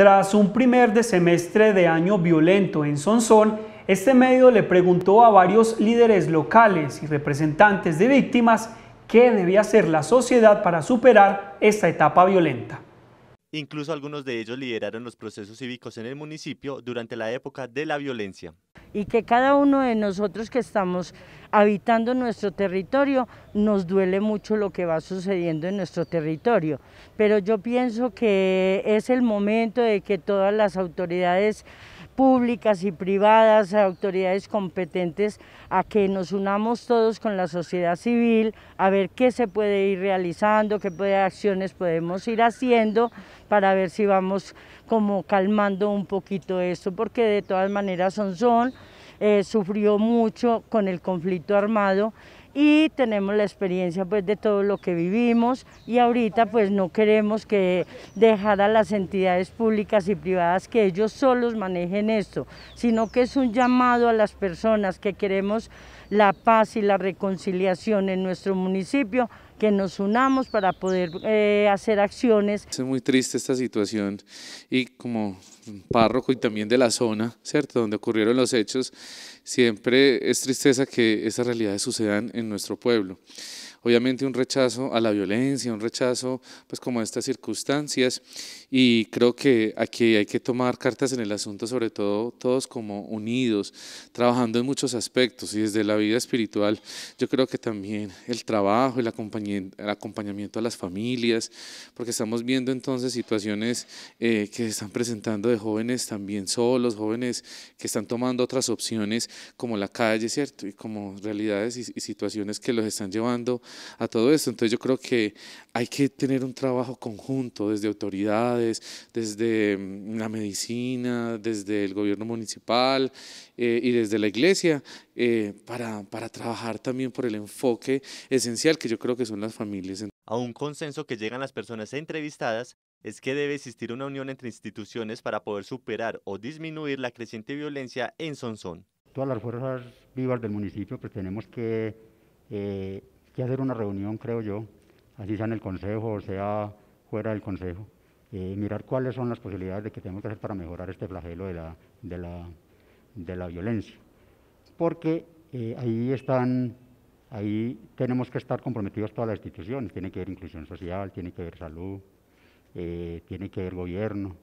Tras un primer semestre de año violento en Sonsón, este medio le preguntó a varios líderes locales y representantes de víctimas qué debía hacer la sociedad para superar esta etapa violenta. Incluso algunos de ellos lideraron los procesos cívicos en el municipio durante la época de la violencia y que cada uno de nosotros que estamos habitando nuestro territorio nos duele mucho lo que va sucediendo en nuestro territorio. Pero yo pienso que es el momento de que todas las autoridades públicas y privadas, autoridades competentes, a que nos unamos todos con la sociedad civil, a ver qué se puede ir realizando, qué acciones podemos ir haciendo para ver si vamos como calmando un poquito esto, porque de todas maneras son son eh, sufrió mucho con el conflicto armado y tenemos la experiencia pues de todo lo que vivimos y ahorita pues no queremos que dejar a las entidades públicas y privadas que ellos solos manejen esto, sino que es un llamado a las personas que queremos la paz y la reconciliación en nuestro municipio que nos unamos para poder eh, hacer acciones. Es muy triste esta situación y como párroco y también de la zona, ¿cierto?, donde ocurrieron los hechos, siempre es tristeza que esas realidades sucedan en nuestro pueblo obviamente un rechazo a la violencia, un rechazo pues como a estas circunstancias y creo que aquí hay que tomar cartas en el asunto, sobre todo todos como unidos, trabajando en muchos aspectos y desde la vida espiritual yo creo que también el trabajo, el acompañamiento, acompañamiento a las familias, porque estamos viendo entonces situaciones eh, que se están presentando de jóvenes también solos, jóvenes que están tomando otras opciones como la calle, ¿cierto? Y como realidades y situaciones que los están llevando a todo eso Entonces yo creo que hay que tener un trabajo conjunto desde autoridades, desde mm, la medicina, desde el gobierno municipal eh, y desde la iglesia eh, para, para trabajar también por el enfoque esencial que yo creo que son las familias. A un consenso que llegan las personas entrevistadas es que debe existir una unión entre instituciones para poder superar o disminuir la creciente violencia en Sonsón. Todas las fuerzas vivas del municipio pues tenemos que eh, que hacer una reunión, creo yo, así sea en el Consejo o sea fuera del Consejo, eh, mirar cuáles son las posibilidades de que tenemos que hacer para mejorar este flagelo de la, violencia. Porque eh, ahí están, ahí tenemos que estar comprometidos todas las instituciones, tiene que haber inclusión social, tiene que haber salud, eh, tiene que haber gobierno.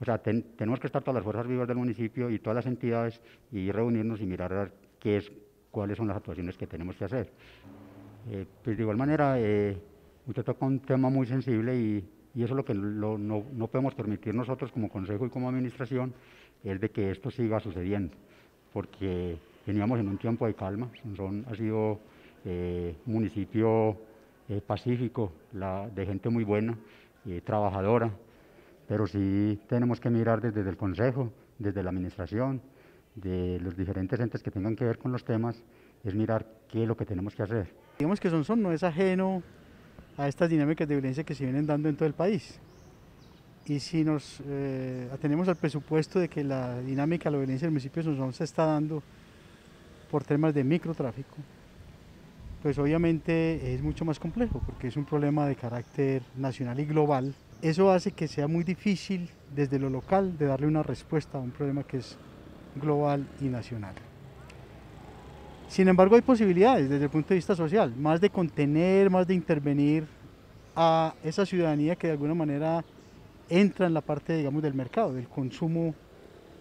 O sea, tenemos que estar todas las fuerzas vivas del municipio y todas las entidades y reunirnos y mirar qué es, cuáles son las actuaciones que tenemos que hacer. Eh, pues de igual manera, eh, usted toca un tema muy sensible y, eso es lo que no, podemos permitir nosotros como Consejo y como Administración, es de que esto siga sucediendo, porque veníamos en un tiempo de calma, Son ha sido eh, un municipio pacífico, de gente muy buena, trabajadora, pero sí tenemos que mirar desde el Consejo, desde la Administración, de los diferentes entes que tengan que ver con los temas, es mirar qué es lo que tenemos que hacer Digamos que son no es ajeno a estas dinámicas de violencia que se vienen dando en todo el país. Y si nos eh, atenemos al presupuesto de que la dinámica de la violencia del municipio de Sonson se está dando por temas de microtráfico, pues obviamente es mucho más complejo porque es un problema de carácter nacional y global. Eso hace que sea muy difícil desde lo local de darle una respuesta a un problema que es global y nacional. Sin embargo, hay posibilidades desde el punto de vista social, más de contener, más de intervenir a esa ciudadanía que de alguna manera entra en la parte, digamos, del mercado, del consumo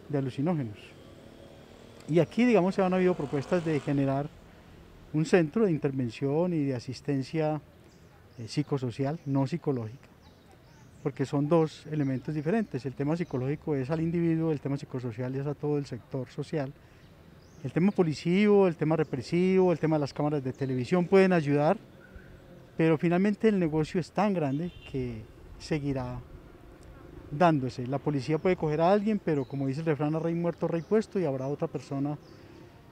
de alucinógenos. Y aquí, digamos, se han habido propuestas de generar un centro de intervención y de asistencia eh, psicosocial, no psicológica, porque son dos elementos diferentes. El tema psicológico es al individuo, el tema psicosocial es a todo el sector social el tema policivo, el tema represivo, el tema de las cámaras de televisión pueden ayudar, pero finalmente el negocio es tan grande que seguirá dándose. La policía puede coger a alguien, pero como dice el refrán, a rey muerto, rey puesto, y habrá otra persona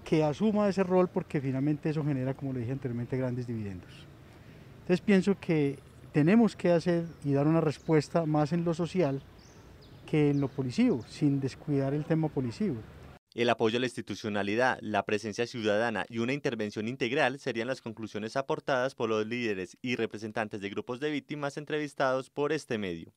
que asuma ese rol porque finalmente eso genera, como le dije anteriormente, grandes dividendos. Entonces pienso que tenemos que hacer y dar una respuesta más en lo social que en lo policivo, sin descuidar el tema policivo. El apoyo a la institucionalidad, la presencia ciudadana y una intervención integral serían las conclusiones aportadas por los líderes y representantes de grupos de víctimas entrevistados por este medio.